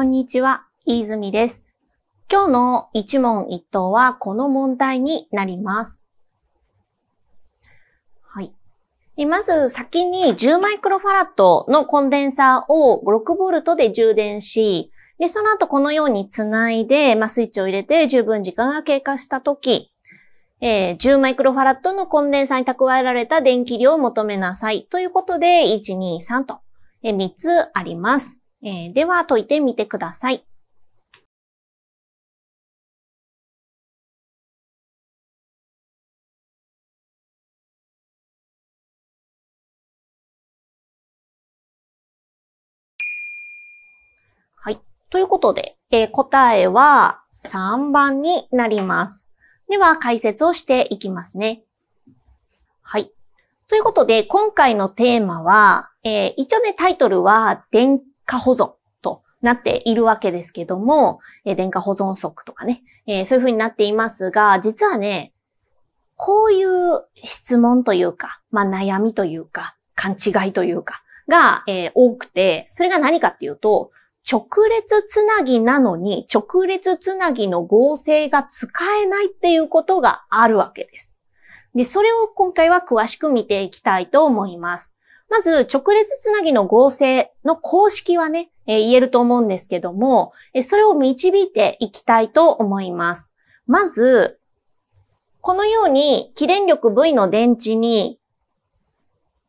こんにちは、飯泉です。今日の一問一答はこの問題になります。はい。まず先に10マイクロファラットのコンデンサーを6ボルトで充電し、で、その後このようにつないで、まあ、スイッチを入れて十分時間が経過したとき、えー、10マイクロファラットのコンデンサーに蓄えられた電気量を求めなさい。ということで、1、2、3と、えー、3つあります。えー、では解いてみてください。はい。ということで、えー、答えは3番になります。では、解説をしていきますね。はい。ということで、今回のテーマは、えー、一応ね、タイトルは、電化保存となっているわけですけども、えー、電化保存則とかね、えー、そういう風になっていますが、実はね、こういう質問というか、まあ悩みというか、勘違いというか、が、えー、多くて、それが何かっていうと、直列つなぎなのに、直列つなぎの合成が使えないっていうことがあるわけです。で、それを今回は詳しく見ていきたいと思います。まず、直列つなぎの合成の公式はね、えー、言えると思うんですけども、えー、それを導いていきたいと思います。まず、このように、起電力 V の電池に、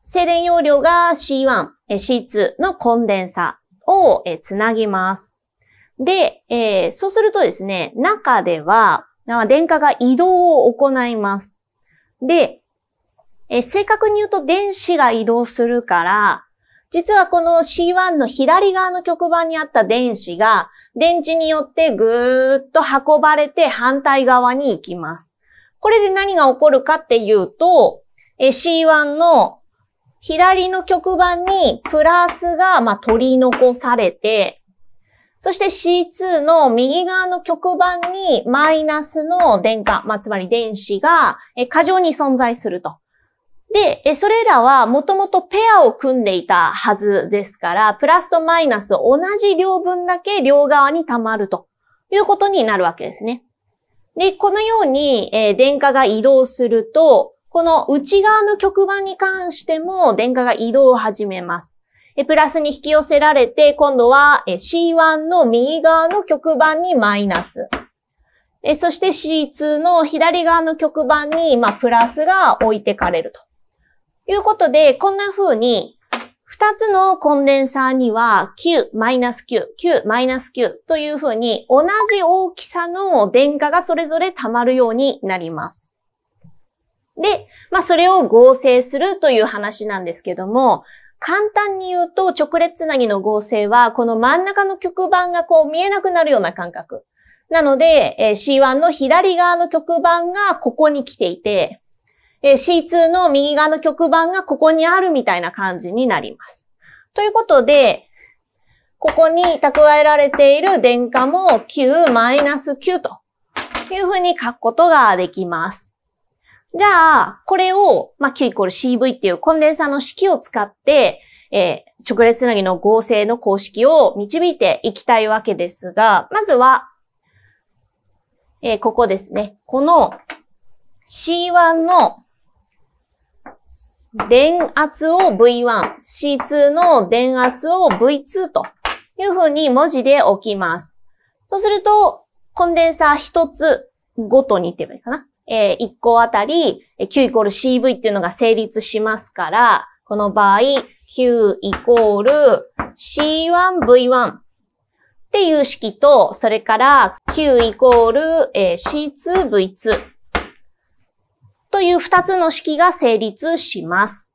静電容量が C1、C2 のコンデンサをつなぎます。で、えー、そうするとですね、中では、電荷が移動を行います。で、え正確に言うと電子が移動するから、実はこの C1 の左側の極板にあった電子が、電池によってぐーっと運ばれて反対側に行きます。これで何が起こるかっていうと、C1 の左の極板にプラスが、ま取り残されて、そして C2 の右側の極板にマイナスの電荷、まあ、つまり電子が過剰に存在すると。で、えそれらはもともとペアを組んでいたはずですから、プラスとマイナス同じ量分だけ両側に溜まるということになるわけですね。で、このように、え電荷が移動すると、この内側の極板に関しても電荷が移動を始めます。えプラスに引き寄せられて、今度は C1 の右側の極板にマイナス。えそして C2 の左側の極板に、まあ、プラスが置いてかれると。いうことで、こんな風に、二つのコンデンサーには Q-Q、Q-Q という風に同じ大きさの電荷がそれぞれ溜まるようになります。で、まあそれを合成するという話なんですけども、簡単に言うと直列つなぎの合成はこの真ん中の極板がこう見えなくなるような感覚。なので、え C1 の左側の極板がここに来ていて、えー、C2 の右側の曲板がここにあるみたいな感じになります。ということで、ここに蓄えられている電荷も9-9というふうに書くことができます。じゃあ、これを、まあ、Q イコール CV っていうコンデンサの式を使って、えー、直列つなぎの合成の公式を導いていきたいわけですが、まずは、えー、ここですね。この C1 の電圧を V1、C2 の電圧を V2 というふうに文字で置きます。そうすると、コンデンサー1つごとにって言えばいいかな。えー、1個あたり Q イコール CV っていうのが成立しますから、この場合、Q イコール C1V1 っていう式と、それから Q イコール C2V2 という二つの式が成立します。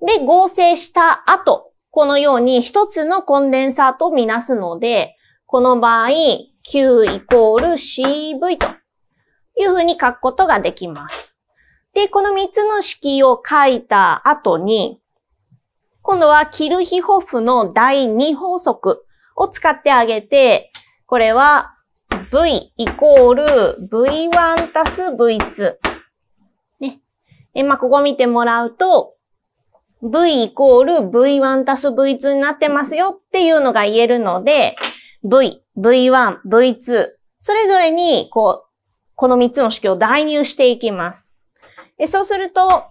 で、合成した後、このように一つのコンデンサーとみなすので、この場合、Q イコール CV というふうに書くことができます。で、この三つの式を書いた後に、今度はキルヒホフの第二法則を使ってあげて、これは V イコール V1 たす V2 え、まあ、ここ見てもらうと、v イコール v1 たす v2 になってますよっていうのが言えるので、v、v1、v2、それぞれに、こう、この3つの式を代入していきます。えそうすると、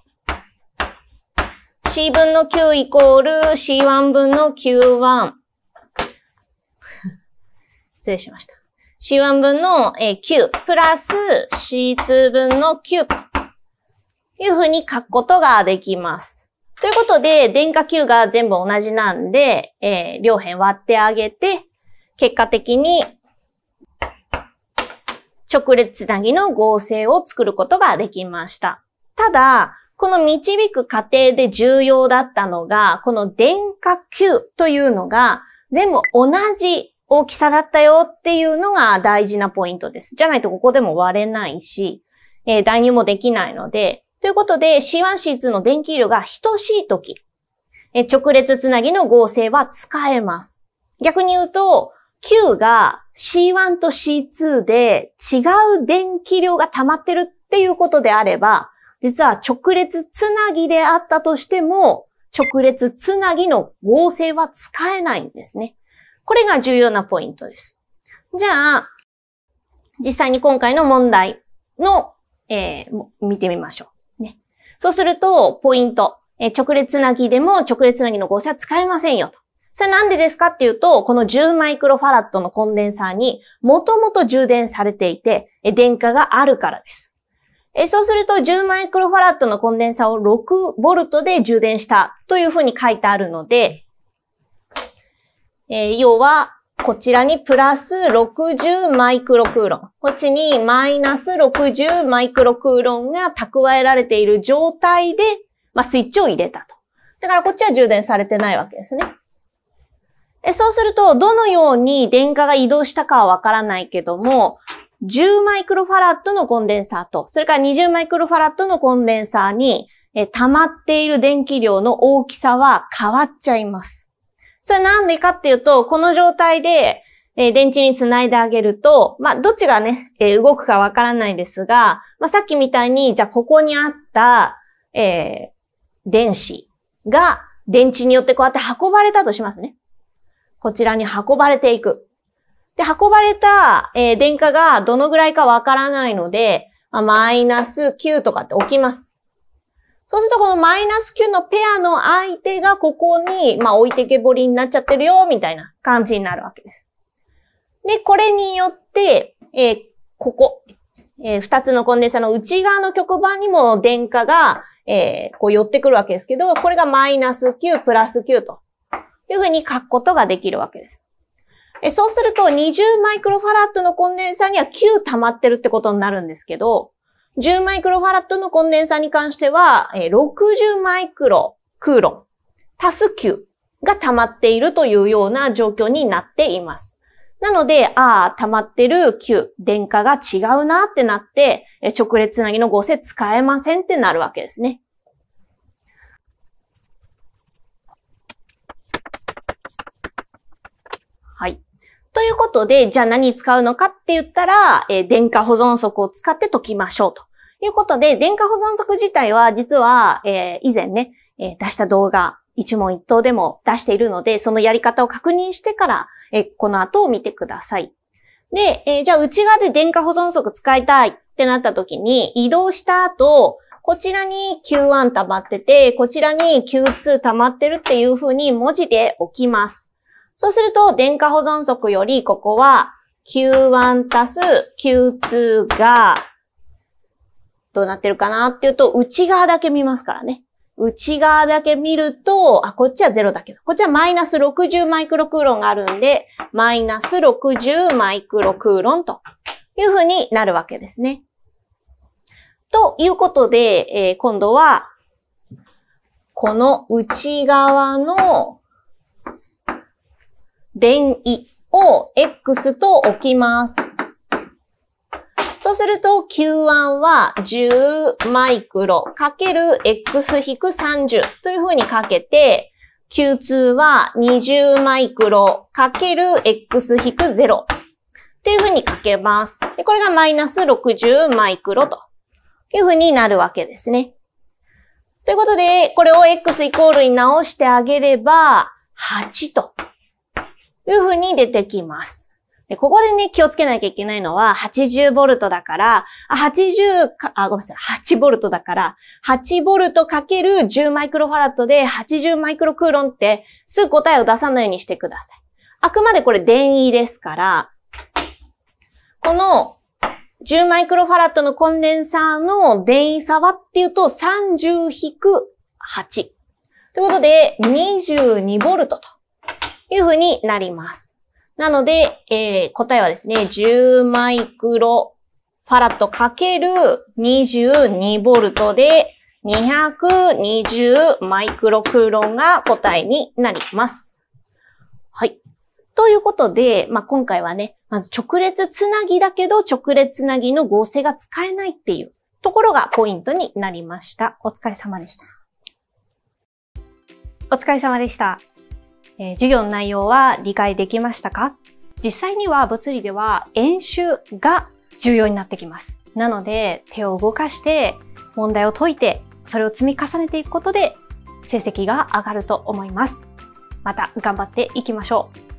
c 分の Q イコール c1 分の q1。失礼しました。c1 分の Q プラス c2 分の9。いうふうに書くことができます。ということで、電化球が全部同じなんで、えー、両辺割ってあげて、結果的に直列つなぎの合成を作ることができました。ただ、この導く過程で重要だったのが、この電化球というのが全部同じ大きさだったよっていうのが大事なポイントです。じゃないとここでも割れないし、えー、代入もできないので、ということで、C1、C2 の電気量が等しいとき、直列つなぎの合成は使えます。逆に言うと、Q が C1 と C2 で違う電気量が溜まってるっていうことであれば、実は直列つなぎであったとしても、直列つなぎの合成は使えないんですね。これが重要なポイントです。じゃあ、実際に今回の問題の、えー、見てみましょう。そうすると、ポイント。え直列つなぎでも直列つなぎの誤差使えませんよと。それなんでですかっていうと、この10マイクロファラットのコンデンサーにもともと充電されていて、電荷があるからです。えそうすると10マイクロファラットのコンデンサーを6ボルトで充電したというふうに書いてあるので、え要はこちらにプラス60マイクロクーロン。こっちにマイナス60マイクロクーロンが蓄えられている状態で、まあ、スイッチを入れたと。だからこっちは充電されてないわけですね。えそうすると、どのように電荷が移動したかはわからないけども、10マイクロファラットのコンデンサーと、それから20マイクロファラットのコンデンサーに、え溜まっている電気量の大きさは変わっちゃいます。それなんでかっていうと、この状態で、え電池につないであげると、まあ、どっちがね、え動くかわからないですが、まあ、さっきみたいに、じゃあここにあった、えー、電子が電池によってこうやって運ばれたとしますね。こちらに運ばれていく。で、運ばれた、えー、電荷がどのぐらいかわからないので、まあ、マイナス9とかって置きます。そうするとこのマイナス9のペアの相手がここに、まあ置いてけぼりになっちゃってるよ、みたいな感じになるわけです。で、これによって、えー、ここ、えー、2つのコンデンサの内側の極板にも電荷が、えー、こう寄ってくるわけですけど、これがマイナス9プラス9というふうに書くことができるわけです。えそうすると20マイクロファラットのコンデンサーには9溜まってるってことになるんですけど、10マイクロファラットのコンデンサに関しては、60マイクロクーロン足す9が溜まっているというような状況になっています。なので、ああ、溜まってる Q、電荷が違うなってなって、直列つなぎの合成使えませんってなるわけですね。ということで、じゃあ何使うのかって言ったら、えー、電化保存則を使って解きましょうと。いうことで、電化保存則自体は実は、えー、以前ね、えー、出した動画、一問一答でも出しているので、そのやり方を確認してから、えー、この後を見てください。で、えー、じゃあ内側で電化保存則使いたいってなった時に、移動した後、こちらに Q1 溜まってて、こちらに Q2 溜まってるっていう風に文字で置きます。そうすると、電荷保存則より、ここは Q1 たす Q2 が、どうなってるかなっていうと、内側だけ見ますからね。内側だけ見ると、あ、こっちは0だけど、こっちはマイナス60マイクロクーロンがあるんで、マイナス60マイクロクーロンというふうになるわけですね。ということで、えー、今度は、この内側の電位を X と置きます。そうすると Q1 は10マイクロかける X-30 というふうにかけて、Q2 は20マイクロかける X-0 っていうふうにかけます。でこれがマイナス60マイクロというふうになるわけですね。ということで、これを X イコールに直してあげれば、8という風に出てきます。で、ここでね、気をつけなきゃいけないのは、8 0トだから、80か、あ、ごめんなさい、8トだから、8トかける10マイクロファラットで80マイクロクーロンって、すぐ答えを出さないようにしてください。あくまでこれ電位ですから、この10マイクロファラットのコンデンサーの電位差はっていうと30-8。ということで、2 2トと。いうふうになります。なので、えー、答えはですね、10マイクロファラットかける22ボルトで220マイクロクーロンが答えになります。はい。ということで、まあ、今回はね、まず直列つなぎだけど直列つなぎの合成が使えないっていうところがポイントになりました。お疲れ様でした。お疲れ様でした。えー、授業の内容は理解できましたか実際には物理では演習が重要になってきます。なので、手を動かして、問題を解いて、それを積み重ねていくことで、成績が上がると思います。また頑張っていきましょう。